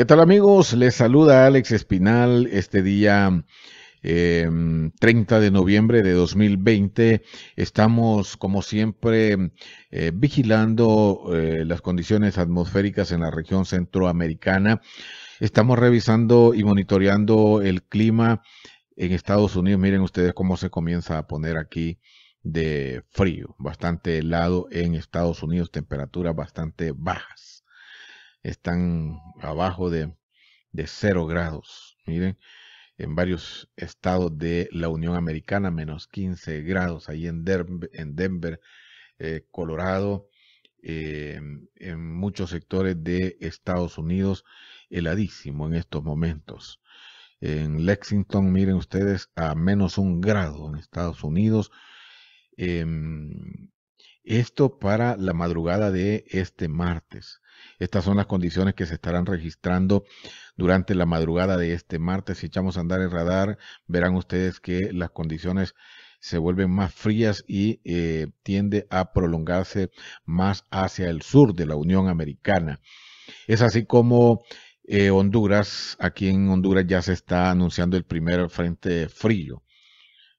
¿Qué tal amigos? Les saluda Alex Espinal este día 30 em, de noviembre de 2020. Estamos como siempre eh, vigilando eh, las condiciones atmosféricas en la región centroamericana. Estamos revisando y monitoreando el clima en Estados Unidos. Miren ustedes cómo se comienza a poner aquí de frío, bastante helado en Estados Unidos, temperaturas bastante bajas están abajo de, de 0 grados. Miren, en varios estados de la Unión Americana, menos 15 grados, ahí en, Denver, en Denver eh, Colorado, eh, en muchos sectores de Estados Unidos, heladísimo en estos momentos. En Lexington, miren ustedes, a menos un grado en Estados Unidos. Em, esto para la madrugada de este martes. Estas son las condiciones que se estarán registrando durante la madrugada de este martes. Si echamos a andar el radar, verán ustedes que las condiciones se vuelven más frías y eh, tiende a prolongarse más hacia el sur de la Unión Americana. Es así como eh, Honduras, aquí en Honduras ya se está anunciando el primer frente frío.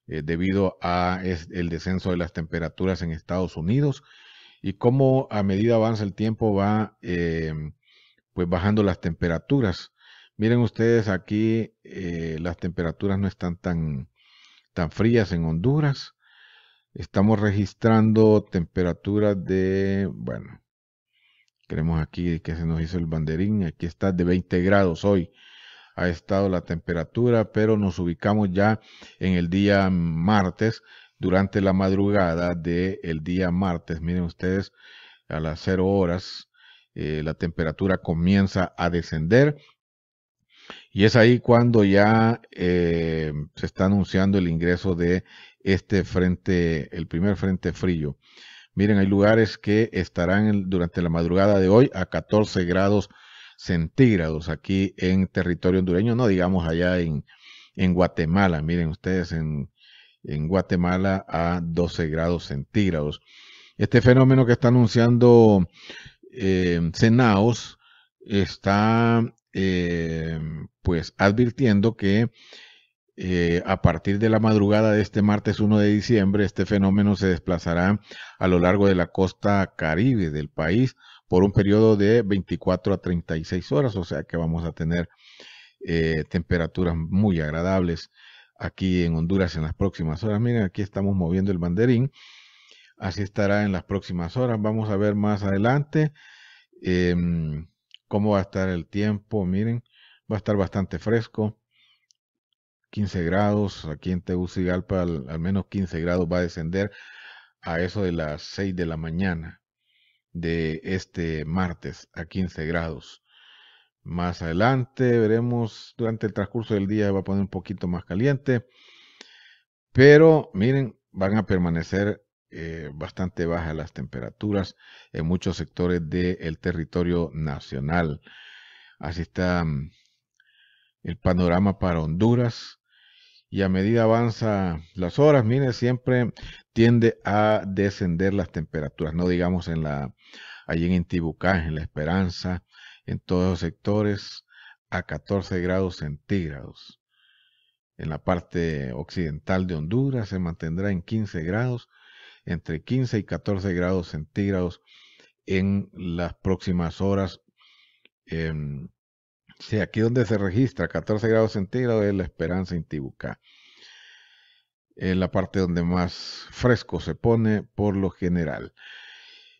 Eh, debido a el descenso de las temperaturas en Estados Unidos y cómo a medida avanza el tiempo va eh, pues bajando las temperaturas. Miren ustedes aquí eh, las temperaturas no están tan, tan frías en Honduras. Estamos registrando temperaturas de, bueno, queremos aquí que se nos hizo el banderín, aquí está de 20 grados hoy ha estado la temperatura, pero nos ubicamos ya en el día martes, durante la madrugada del día martes. Miren ustedes, a las 0 horas eh, la temperatura comienza a descender. Y es ahí cuando ya eh, se está anunciando el ingreso de este frente, el primer frente frío. Miren, hay lugares que estarán durante la madrugada de hoy a 14 grados centígrados aquí en territorio hondureño, no digamos allá en, Guatemala. Miren ustedes, en, Guatemala a 12 grados centígrados. Este fenómeno que está anunciando Senaos eh, está eh, pues advirtiendo que eh, a partir de la madrugada de este martes 1 de diciembre este fenómeno se desplazará a lo largo de la costa caribe del país por un periodo de 24 a 36 horas, o sea que vamos a tener eh, temperaturas muy agradables aquí en Honduras en las próximas horas. Miren, aquí estamos moviendo el banderín, así estará en las próximas horas. Vamos a ver más adelante em, cómo va a estar el tiempo, miren, va a estar bastante fresco. 15 grados, aquí en Tegucigalpa al menos 15 grados va a descender a eso de las 6 de la mañana de este martes a 15 grados. Más adelante veremos, durante el transcurso del día va a poner un poquito más caliente, pero miren, van a permanecer eh, bastante bajas las temperaturas en muchos sectores del territorio nacional. Así está mm, el panorama para Honduras y a medida avanza las horas, mire, siempre tiende a descender las temperaturas, no digamos en la, allí en Intibucá, en La Esperanza, en todos los sectores, a 14 grados centígrados. En la parte occidental de Honduras se mantendrá en 15 grados, entre 15 y 14 grados centígrados en las próximas horas. Em, Sí, aquí donde se registra 14 grados centígrados es la Esperanza intibuca. En la parte donde más fresco se pone por lo general.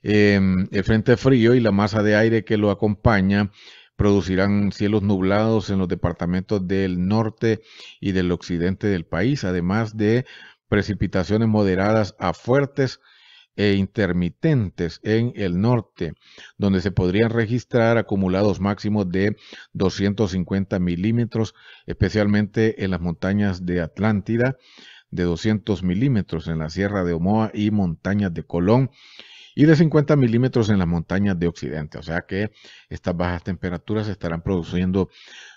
Em, el frente frío y la masa de aire que lo acompaña producirán cielos nublados en los departamentos del norte y del occidente del país, además de precipitaciones moderadas a fuertes e intermitentes en el norte, donde se podrían registrar acumulados máximos de 250 milímetros, especialmente en las montañas de Atlántida, de 200 milímetros en la Sierra de Omoa y montañas de Colón, y de 50 milímetros en las montañas de Occidente. O sea que estas bajas temperaturas estarán produciendo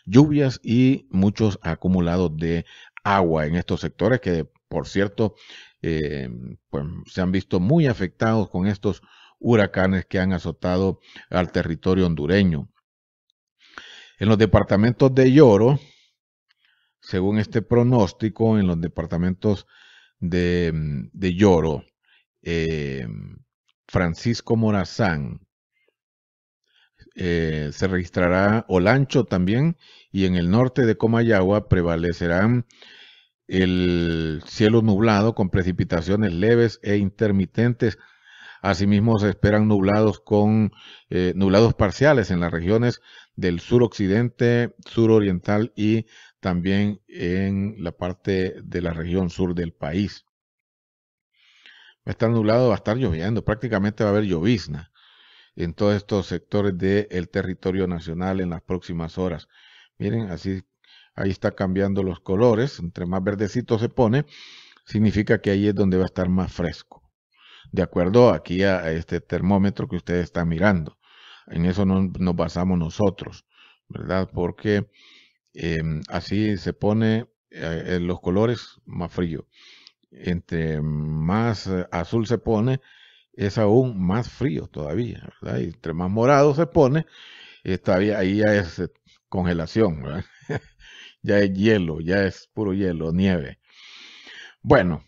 lluvias y muchos acumulados de agua en estos sectores que por cierto, eh, pues se han visto muy afectados con estos huracanes que han azotado al territorio hondureño. En los departamentos de Lloro, según este pronóstico, en los departamentos de, de Lloro, eh, Francisco Morazán, eh, se registrará Olancho también, y en el norte de Comayagua prevalecerán el cielo nublado con precipitaciones leves e intermitentes. Asimismo, se esperan nublados con eh, nublados parciales en las regiones del sur suroccidente, suroriental y también en la parte de la región sur del país. Va a estar nublado, va a estar lloviendo, prácticamente va a haber llovizna en todos estos sectores del territorio nacional en las próximas horas. Miren, así ahí está cambiando los colores, entre más verdecito se pone, significa que ahí es donde va a estar más fresco. De acuerdo aquí a, este termómetro que usted está mirando. En eso nos basamos nosotros, ¿verdad? Porque em, así se pone eh, en los colores más frío. Entre más eh, azul se pone, es aún más frío todavía, ¿verdad? Y entre más morado se pone, está, eh, ahí ya es congelación, ¿verdad? ya es hielo, ya es puro hielo, nieve. Bueno,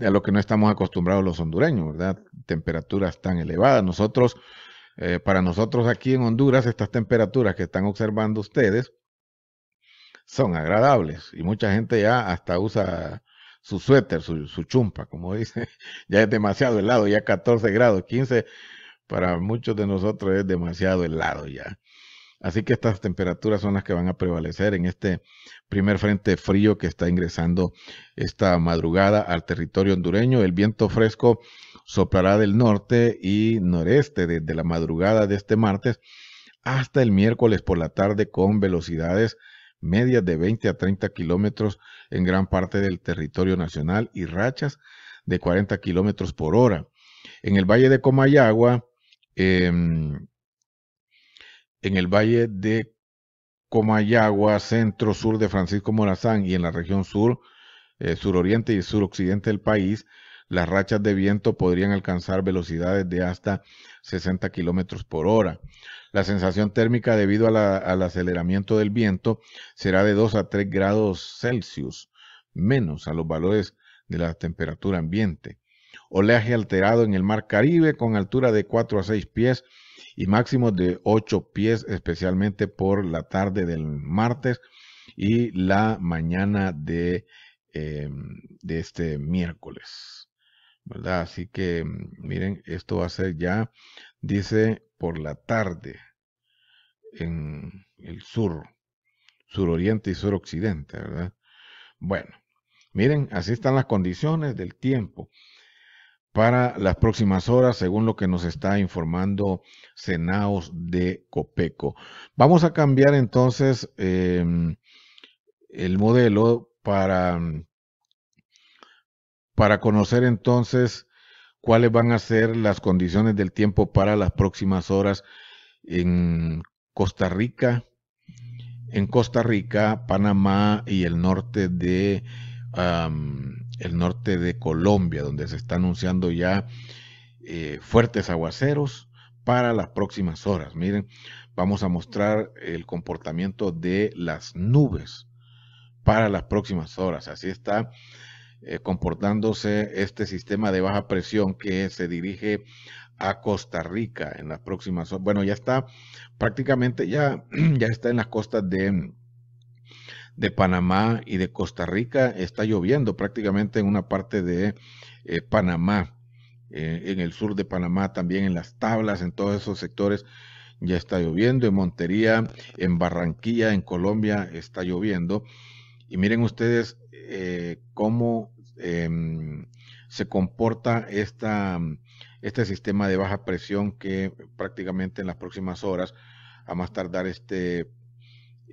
a lo que no estamos acostumbrados los hondureños, ¿verdad? Temperaturas tan elevadas. Nosotros, eh, para nosotros aquí en Honduras, estas temperaturas que están observando ustedes son agradables y mucha gente ya hasta usa su suéter, su, su chumpa, como dice, ya es demasiado helado, ya 14 grados, 15 para muchos de nosotros es demasiado helado ya. Así que estas temperaturas son las que van a prevalecer en este primer frente frío que está ingresando esta madrugada al territorio hondureño. El viento fresco soplará del norte y noreste desde la madrugada de este martes hasta el miércoles por la tarde con velocidades medias de 20 a 30 kilómetros en gran parte del territorio nacional y rachas de 40 kilómetros por hora. En el valle de Comayagua, em, en el valle de Comayagua, centro-sur de Francisco Morazán y en la región sur, oriente eh, suroriente y suroccidente del país, las rachas de viento podrían alcanzar velocidades de hasta 60 kilómetros por hora. La sensación térmica debido al aceleramiento del viento será de 2 a 3 grados Celsius, menos a los valores de la temperatura ambiente. Oleaje alterado en el mar Caribe con altura de 4 a 6 pies y máximo de 8 pies, especialmente por la tarde del martes y la mañana em, de, este miércoles. ¿Verdad? Así que miren, esto va a ser ya, dice, por la tarde en el sur, suroriente y suroccidente, ¿verdad? Bueno, miren, así están las condiciones del tiempo para las próximas horas, según lo que nos está informando Senaos de Copeco. Vamos a cambiar entonces em, el modelo para, para conocer entonces cuáles van a ser las condiciones del tiempo para las próximas horas en Costa Rica, en Costa Rica, Panamá y el norte de el norte de Colombia, donde se está anunciando ya eh, fuertes aguaceros para las próximas horas. Miren, vamos a mostrar el comportamiento de las nubes para las próximas horas. Así está eh, comportándose este sistema de baja presión que se dirige a Costa Rica en las próximas horas. Bueno, ya está prácticamente, ya, ya está en las costas de de Panamá y de Costa Rica está lloviendo prácticamente en una parte de eh, Panamá, eh, en el sur de Panamá también, en las tablas, en todos esos sectores ya está lloviendo, en Montería, en Barranquilla, en Colombia está lloviendo. Y miren ustedes eh, cómo em, se comporta este sistema de baja presión que prácticamente en las próximas horas, a más tardar este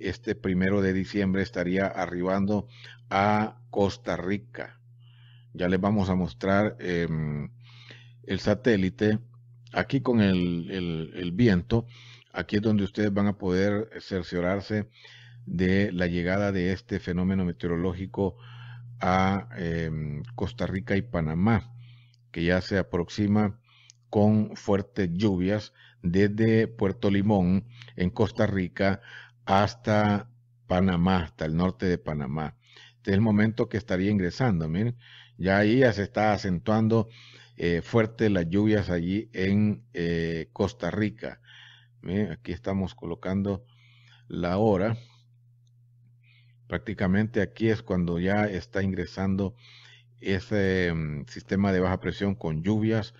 este primero de diciembre estaría arribando a Costa Rica. Ya les vamos a mostrar em, el satélite aquí con el, viento. Aquí es donde ustedes van a poder cerciorarse de la llegada de este fenómeno meteorológico a em, Costa Rica y Panamá, que ya se aproxima con fuertes lluvias desde Puerto Limón en Costa Rica hasta Panamá, hasta el norte de Panamá. Este es el momento que estaría ingresando. Miren, ya ahí ya se está acentuando eh, fuerte las lluvias allí en eh, Costa Rica. aquí estamos colocando la hora. Prácticamente aquí es cuando ya está ingresando ese mm, sistema de baja presión con lluvias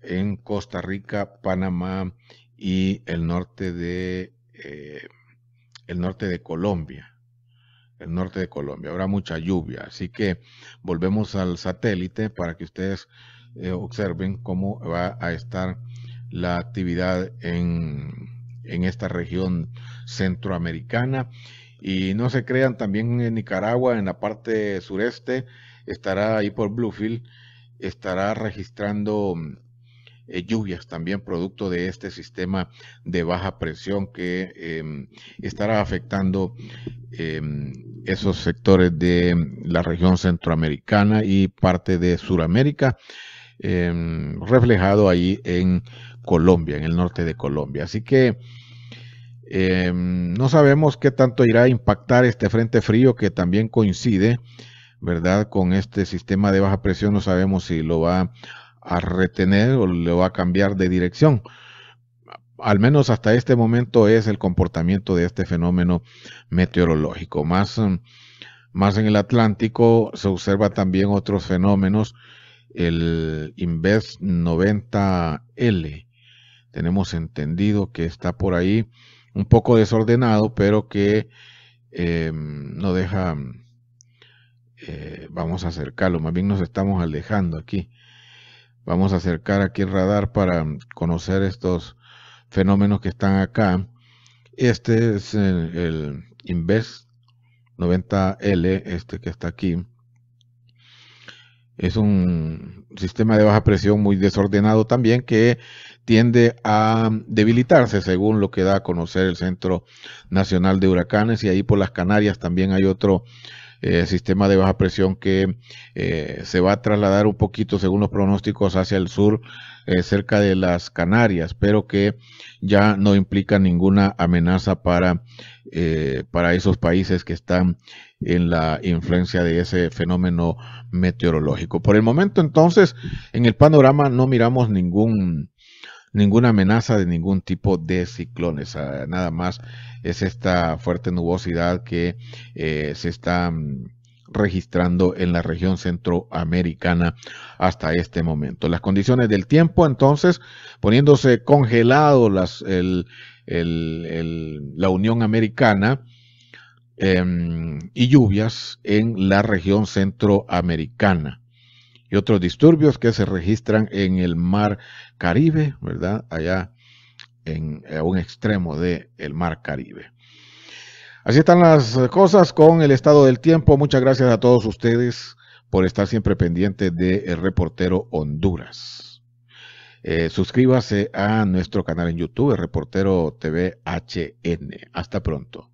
en Costa Rica, Panamá y el norte de eh, el norte de Colombia. El norte de Colombia. Habrá mucha lluvia. Así que volvemos al satélite para que ustedes eh, observen cómo va a estar la actividad en, en esta región centroamericana. Y no se crean, también en Nicaragua, en la parte sureste, estará ahí por Bluefield, estará registrando eh, lluvias también producto de este sistema de baja presión que em, estará afectando em, esos sectores de la región centroamericana y parte de Sudamérica, em, reflejado ahí en Colombia, en el norte de Colombia. Así que no sabemos qué tanto irá a impactar este frente frío que también coincide. ¿verdad? Con este sistema de baja presión no sabemos si lo va a retener o le va a cambiar de dirección. Al menos hasta este momento es el comportamiento de este fenómeno meteorológico. Más, mm, más en el Atlántico se observa también otros fenómenos. El Inves 90L. Tenemos entendido que está por ahí un poco desordenado, pero que em, no deja... Mm, eh, vamos a acercarlo, más bien nos estamos alejando aquí. Vamos a acercar aquí el radar para conocer estos fenómenos que están acá. Este es el, Inves 90L, este que está aquí. Es un sistema de baja presión muy desordenado también que tiende a debilitarse según lo que da a conocer el Centro Nacional de Huracanes y ahí por las Canarias también hay otro eh, sistema de baja presión que eh, se va a trasladar un poquito, según los pronósticos, hacia el sur, eh, cerca de las Canarias, pero que ya no implica ninguna amenaza para, para esos países que están en la influencia de ese fenómeno meteorológico. Por el momento, entonces, en el panorama no miramos ningún ninguna amenaza de ningún tipo de ciclones. Ah, nada más es esta fuerte nubosidad que eh, se está mm, registrando en la región centroamericana hasta este momento. Las condiciones del tiempo, entonces, poniéndose congelado la Unión Americana em, y lluvias en la región centroamericana y otros disturbios que se registran en el mar Caribe, ¿verdad? Allá en, un extremo del mar Caribe. Así están las cosas con el estado del tiempo. Muchas gracias a todos ustedes por estar siempre pendientes de El Reportero Honduras. Eh, suscríbase a nuestro canal en YouTube, El Reportero TV Hasta pronto.